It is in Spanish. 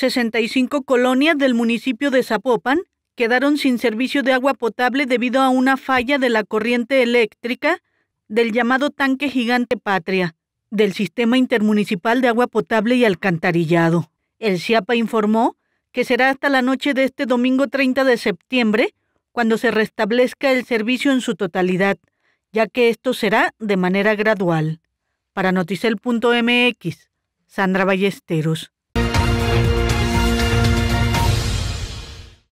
65 colonias del municipio de Zapopan quedaron sin servicio de agua potable debido a una falla de la corriente eléctrica del llamado tanque gigante Patria del Sistema Intermunicipal de Agua Potable y Alcantarillado. El CIAPA informó que será hasta la noche de este domingo 30 de septiembre cuando se restablezca el servicio en su totalidad, ya que esto será de manera gradual. Para noticel.mx, Sandra Ballesteros.